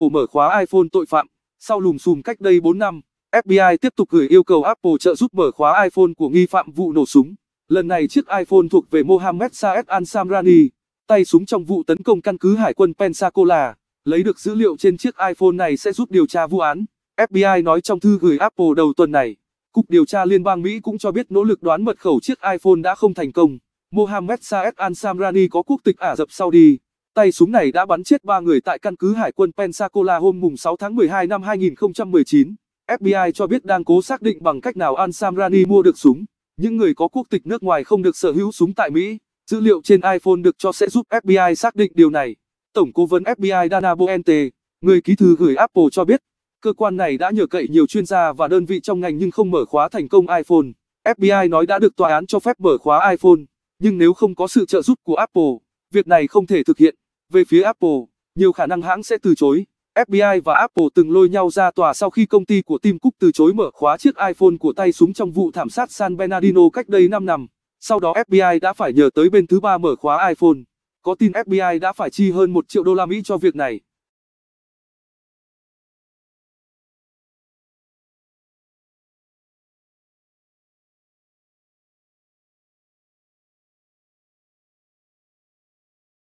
ổ mở khóa iPhone tội phạm. Sau lùm xùm cách đây 4 năm, FBI tiếp tục gửi yêu cầu Apple trợ giúp mở khóa iPhone của nghi phạm vụ nổ súng. Lần này chiếc iPhone thuộc về Mohammed Saad Ansamrani, tay súng trong vụ tấn công căn cứ hải quân Pensacola. Lấy được dữ liệu trên chiếc iPhone này sẽ giúp điều tra vụ án, FBI nói trong thư gửi Apple đầu tuần này. Cục điều tra Liên bang Mỹ cũng cho biết nỗ lực đoán mật khẩu chiếc iPhone đã không thành công. Mohammed Saad Ansamrani có quốc tịch Ả Rập Saudi. Tay súng này đã bắn chết 3 người tại căn cứ Hải quân Pensacola hôm mùng 6 tháng 12 năm 2019. FBI cho biết đang cố xác định bằng cách nào Al Samrani mua được súng. Những người có quốc tịch nước ngoài không được sở hữu súng tại Mỹ. Dữ liệu trên iPhone được cho sẽ giúp FBI xác định điều này. Tổng cố vấn FBI Dana Boente, người ký thư gửi Apple cho biết, cơ quan này đã nhờ cậy nhiều chuyên gia và đơn vị trong ngành nhưng không mở khóa thành công iPhone. FBI nói đã được tòa án cho phép mở khóa iPhone, nhưng nếu không có sự trợ giúp của Apple, việc này không thể thực hiện. Về phía Apple, nhiều khả năng hãng sẽ từ chối. FBI và Apple từng lôi nhau ra tòa sau khi công ty của Tim Cook từ chối mở khóa chiếc iPhone của tay súng trong vụ thảm sát San Bernardino cách đây 5 năm. Sau đó FBI đã phải nhờ tới bên thứ ba mở khóa iPhone. Có tin FBI đã phải chi hơn 1 triệu đô la Mỹ cho việc này.